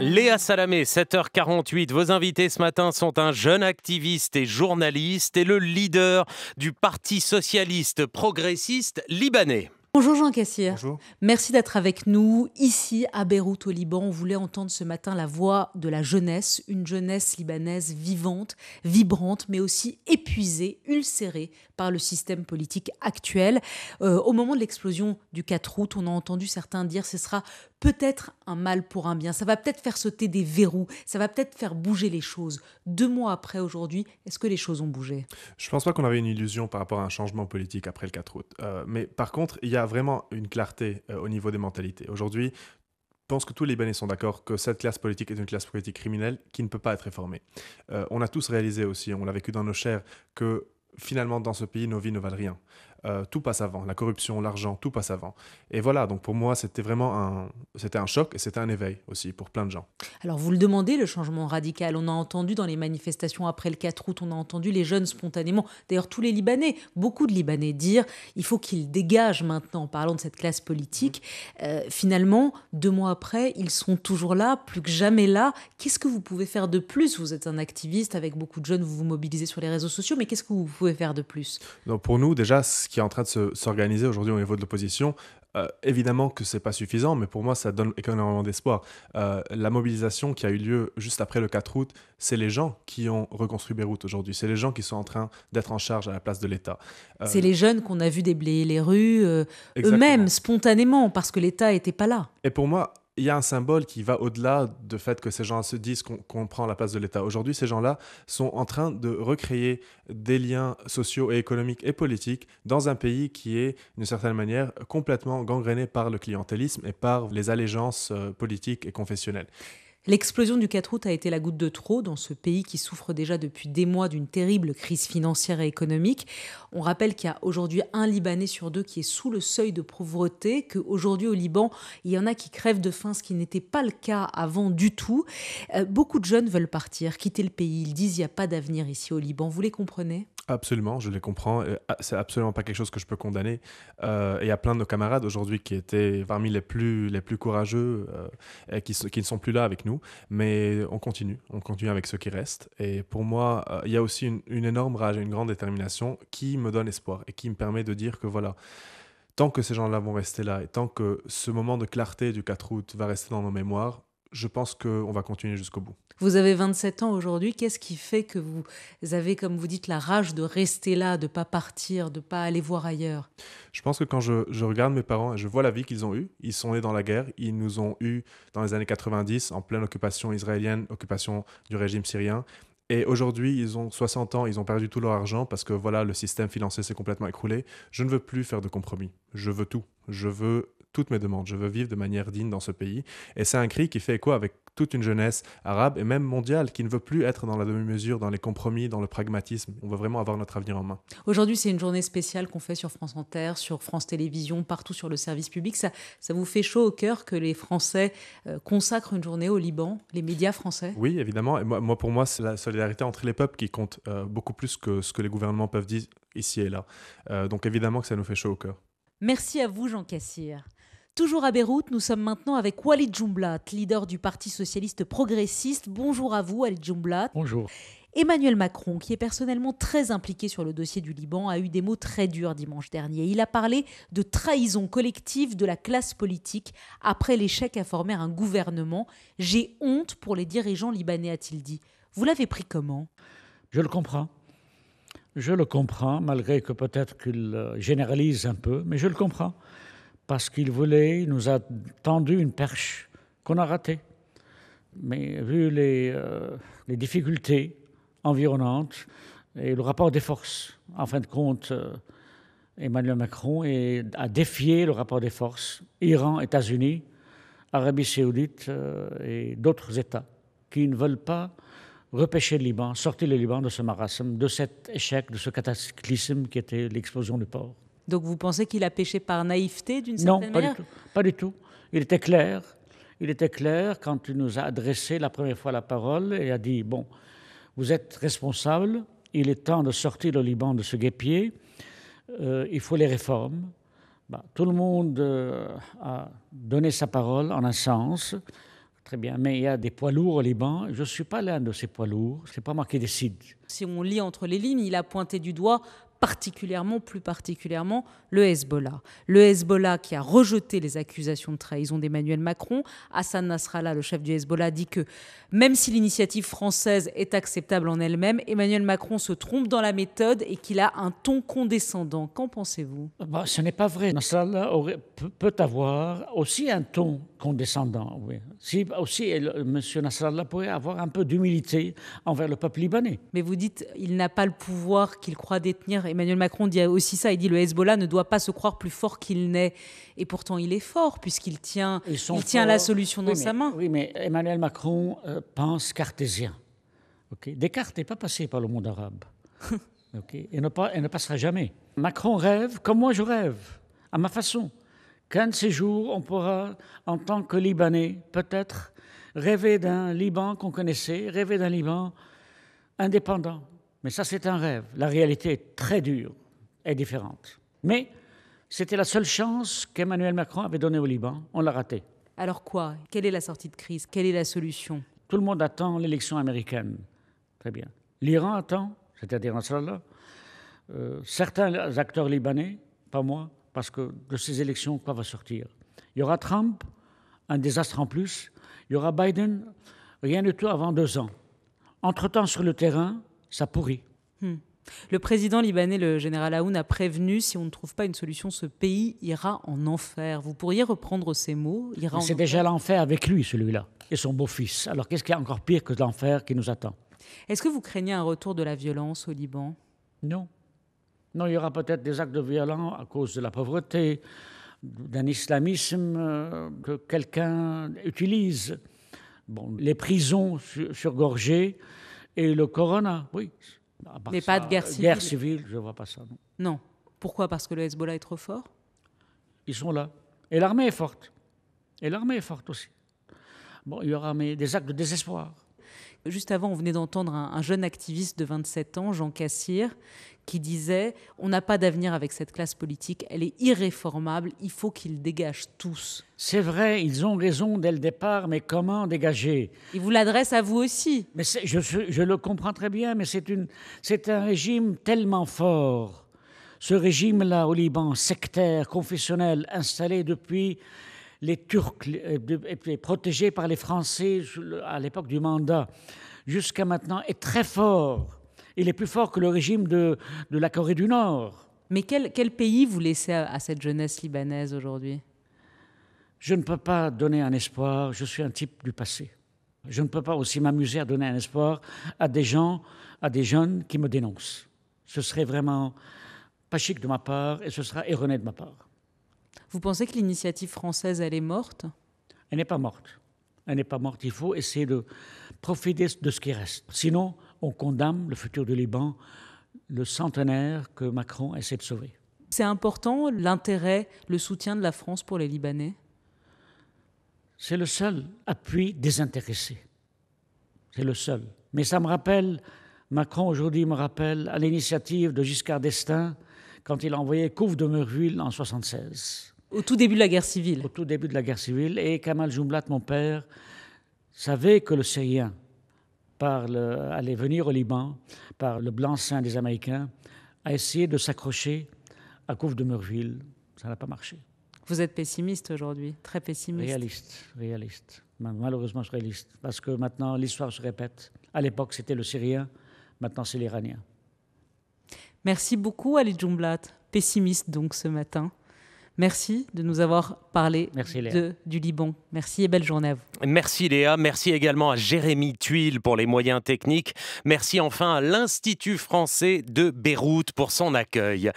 Léa Salamé, 7h48. Vos invités ce matin sont un jeune activiste et journaliste et le leader du Parti socialiste progressiste libanais. Bonjour Jean Cassier. Bonjour. Merci d'être avec nous ici à Beyrouth au Liban. On voulait entendre ce matin la voix de la jeunesse, une jeunesse libanaise vivante, vibrante, mais aussi épuisée, ulcérée par le système politique actuel. Euh, au moment de l'explosion du 4 août, on a entendu certains dire que ce sera peut-être un mal pour un bien, ça va peut-être faire sauter des verrous, ça va peut-être faire bouger les choses. Deux mois après aujourd'hui, est-ce que les choses ont bougé Je ne pense pas qu'on avait une illusion par rapport à un changement politique après le 4 août. Euh, mais par contre, il y a vraiment une clarté euh, au niveau des mentalités. Aujourd'hui, je pense que tous les Libanais sont d'accord que cette classe politique est une classe politique criminelle qui ne peut pas être réformée. Euh, on a tous réalisé aussi, on l'a vécu dans nos chairs, que finalement dans ce pays, nos vies ne valent rien. Euh, tout passe avant. La corruption, l'argent, tout passe avant. Et voilà, donc pour moi, c'était vraiment un, c'était un choc et c'était un éveil aussi pour plein de gens. Alors vous le demandez, le changement radical. On a entendu dans les manifestations après le 4 août, on a entendu les jeunes spontanément, d'ailleurs tous les Libanais, beaucoup de Libanais dire, il faut qu'ils dégagent maintenant, en parlant de cette classe politique. Mmh. Euh, finalement, deux mois après, ils sont toujours là, plus que jamais là. Qu'est-ce que vous pouvez faire de plus Vous êtes un activiste avec beaucoup de jeunes, vous vous mobilisez sur les réseaux sociaux, mais qu'est-ce que vous pouvez faire de plus Pour nous, déjà, ce qui qui est en train de s'organiser aujourd'hui au niveau de l'opposition, euh, évidemment que c'est pas suffisant, mais pour moi, ça donne énormément d'espoir. Euh, la mobilisation qui a eu lieu juste après le 4 août, c'est les gens qui ont reconstruit Beyrouth aujourd'hui. C'est les gens qui sont en train d'être en charge à la place de l'État. Euh, c'est les jeunes qu'on a vu déblayer les rues eux-mêmes, spontanément, parce que l'État n'était pas là. Et pour moi, il y a un symbole qui va au-delà du fait que ces gens se disent qu'on prend la place de l'État. Aujourd'hui, ces gens-là sont en train de recréer des liens sociaux et économiques et politiques dans un pays qui est, d'une certaine manière, complètement gangréné par le clientélisme et par les allégeances euh, politiques et confessionnelles. L'explosion du 4 août a été la goutte de trop dans ce pays qui souffre déjà depuis des mois d'une terrible crise financière et économique. On rappelle qu'il y a aujourd'hui un Libanais sur deux qui est sous le seuil de pauvreté, qu'aujourd'hui au Liban, il y en a qui crèvent de faim, ce qui n'était pas le cas avant du tout. Euh, beaucoup de jeunes veulent partir, quitter le pays. Ils disent qu'il n'y a pas d'avenir ici au Liban. Vous les comprenez Absolument, je les comprends. Ah, c'est absolument pas quelque chose que je peux condamner. il euh, y a plein de nos camarades aujourd'hui qui étaient parmi les plus, les plus courageux, euh, et qui, ne sont plus là avec nous. Mais on continue, on continue avec ceux qui restent. Et pour moi, euh, il y a aussi une, une énorme rage et une grande détermination qui me donne espoir et qui me permet de dire que voilà, tant que ces gens-là vont rester là et tant que ce moment de clarté du 4 août va rester dans nos mémoires, je pense qu'on va continuer jusqu'au bout. Vous avez 27 ans aujourd'hui. Qu'est-ce qui fait que vous avez, comme vous dites, la rage de rester là, de ne pas partir, de ne pas aller voir ailleurs Je pense que quand je, regarde mes parents et je vois la vie qu'ils ont eue, ils sont nés dans la guerre, ils nous ont eus dans les années 90, en pleine occupation israélienne, occupation du régime syrien. Et aujourd'hui, ils ont 60 ans, ils ont perdu tout leur argent parce que voilà, le système financier s'est complètement écroulé. Je ne veux plus faire de compromis. Je veux tout. Je veux toutes mes demandes. Je veux vivre de manière digne dans ce pays. Et c'est un cri qui fait écho avec toute une jeunesse arabe et même mondiale qui ne veut plus être dans la demi-mesure, dans les compromis, dans le pragmatisme. On veut vraiment avoir notre avenir en main. Aujourd'hui, c'est une journée spéciale qu'on fait sur France En Terre, sur France Télévisions, partout sur le service public. Ça, ça vous fait chaud au cœur que les Français euh, consacrent une journée au Liban, les médias français Oui, évidemment. Et moi, moi pour moi, c'est la solidarité entre les peuples qui compte euh, beaucoup plus que ce que les gouvernements peuvent dire ici et là. Euh, donc évidemment que ça nous fait chaud au cœur. Merci à vous, Jean Cassir. Toujours à Beyrouth, nous sommes maintenant avec Walid Jumblat, leader du Parti socialiste progressiste. Bonjour à vous, Walid Jumblat. Bonjour. Emmanuel Macron, qui est personnellement très impliqué sur le dossier du Liban, a eu des mots très durs dimanche dernier. Il a parlé de trahison collective de la classe politique après l'échec à former un gouvernement. J'ai honte pour les dirigeants libanais, a-t-il dit. Vous l'avez pris comment Je le comprends. Je le comprends, malgré que peut-être qu'il euh, généralise un peu, mais je le comprends parce qu'il voulait, il nous a tendu une perche qu'on a ratée. Mais vu les, euh, difficultés environnantes et le rapport des forces, en fin de compte, euh, Emmanuel Macron a défié le rapport des forces, Iran, États-Unis, Arabie saoudite euh, et d'autres États qui ne veulent pas repêcher le Liban, sortir le Liban de ce marasme, de cet échec, de ce cataclysme qui était l'explosion du port. Donc vous pensez qu'il a péché par naïveté d'une certaine manière Non, pas du tout. Il était clair. Il était clair quand il nous a adressé la première fois la parole et a dit Bon, vous êtes responsable, il est temps de sortir le Liban de ce guépier, euh, il faut les réformes. Bah, tout le monde euh, a donné sa parole en un sens. Très bien, mais il y a des poids lourds au Liban. Je ne suis pas l'un de ces poids lourds, ce n'est pas moi qui décide. Si on lit entre les lignes, il a pointé du doigt particulièrement, plus particulièrement, le Hezbollah. Le Hezbollah qui a rejeté les accusations de trahison d'Emmanuel Macron. Hassan Nasrallah, le chef du Hezbollah, dit que même si l'initiative française est acceptable en elle-même, Emmanuel Macron se trompe dans la méthode et qu'il a un ton condescendant. Qu'en pensez-vous bah, Ce n'est pas vrai. Nasrallah aurait, peut avoir aussi un ton condescendant. Oui. Si, aussi, M. Nasrallah pourrait avoir un peu d'humilité envers le peuple libanais. Mais vous dites, il n'a pas le pouvoir qu'il croit détenir Emmanuel Macron dit aussi ça, il dit le Hezbollah ne doit pas se croire plus fort qu'il n'est. Et pourtant, il est fort, puisqu'il tient, tient la solution dans sa main. Oui, mais Emmanuel Macron euh, pense cartésien. Descartes n'est pas passé par le monde arabe. Et, ne pas, et ne passera jamais. Macron rêve comme moi je rêve, à ma façon. Qu'un de ces jours, on pourra, en tant que Libanais, peut-être, rêver d'un Liban qu'on connaissait, rêver d'un Liban indépendant, mais ça, c'est un rêve. La réalité est très dure, est différente. Mais c'était la seule chance qu'Emmanuel Macron avait donnée au Liban. On l'a ratée. Alors quoi Quelle est la sortie de crise Quelle est la solution Tout le monde attend l'élection américaine. Très bien. L'Iran attend, c'est-à-dire en euh, là certains acteurs libanais, pas moi, parce que de ces élections, quoi va sortir Il y aura Trump, un désastre en plus. Il y aura Biden, rien du tout avant deux ans. Entre-temps, sur le terrain, ça pourrit. Hmm. Le président libanais, le général Aoun, a prévenu si on ne trouve pas une solution, ce pays ira en enfer. Vous pourriez reprendre ces mots C'est déjà l'enfer avec lui, celui-là, et son beau-fils. Alors qu'est-ce qui est encore pire que l'enfer qui nous attend Est-ce que vous craignez un retour de la violence au Liban Non. Non, il y aura peut-être des actes de violence à cause de la pauvreté, d'un islamisme euh, que quelqu'un utilise. les prisons surgorgées. Et le corona, oui. Mais pas de guerre euh, civile. Guerre civile, je ne vois pas ça. Non. non. Pourquoi Parce que le Hezbollah est trop fort Ils sont là. Et l'armée est forte. Et l'armée est forte aussi. Bon, il y aura des actes de désespoir. Juste avant, on venait d'entendre un, jeune activiste de 27 ans, Jean Cassir, qui disait On n'a pas d'avenir avec cette classe politique, elle est irréformable, il faut qu'ils dégagent tous. C'est vrai, ils ont raison dès le départ, mais comment dégager Il vous l'adresse à vous aussi. Mais je, je, le comprends très bien, mais c'est un régime tellement fort. Ce régime-là au Liban, sectaire, confessionnel, installé depuis les Turcs euh, protégés par les Français à l'époque du mandat, jusqu'à maintenant, est très fort. Il est plus fort que le régime de, la Corée du Nord. Mais quel, pays vous laissez à, à cette jeunesse libanaise aujourd'hui Je ne peux pas donner un espoir, je suis un type du passé. Je ne peux pas aussi m'amuser à donner un espoir à des gens, à des jeunes qui me dénoncent. Ce serait vraiment pas chic de ma part et ce sera erroné de ma part. Vous pensez que l'initiative française, elle est morte Elle n'est pas morte. Elle n'est pas morte. Il faut essayer de profiter de ce qui reste. Sinon, on condamne le futur du Liban, le centenaire que Macron essaie de sauver. C'est important l'intérêt, le soutien de la France pour les Libanais C'est le seul appui désintéressé. C'est le seul. Mais ça me rappelle, Macron aujourd'hui me rappelle à l'initiative de Giscard d'Estaing quand il a envoyé Kouf de Merville en 76. Au tout début de la guerre civile. Au tout début de la guerre civile. Et Kamal Joumblat, mon père, savait que le Syrien parle allait venir au Liban, par le blanc-seing des Américains, a essayé de s'accrocher à Couve de Merville. Ça n'a pas marché. Vous êtes pessimiste aujourd'hui, très pessimiste. Réaliste, réaliste. Malheureusement, je réaliste. Parce que maintenant, l'histoire se répète. À l'époque, c'était le Syrien, maintenant, c'est l'Iranien. Merci beaucoup, Ali Jumblat, pessimiste donc ce matin. Merci de nous avoir parlé du Liban. Merci et belle journée à vous. Merci Léa, merci également à Jérémy Tuile pour les moyens techniques. Merci enfin à l'Institut français de Beyrouth pour son accueil.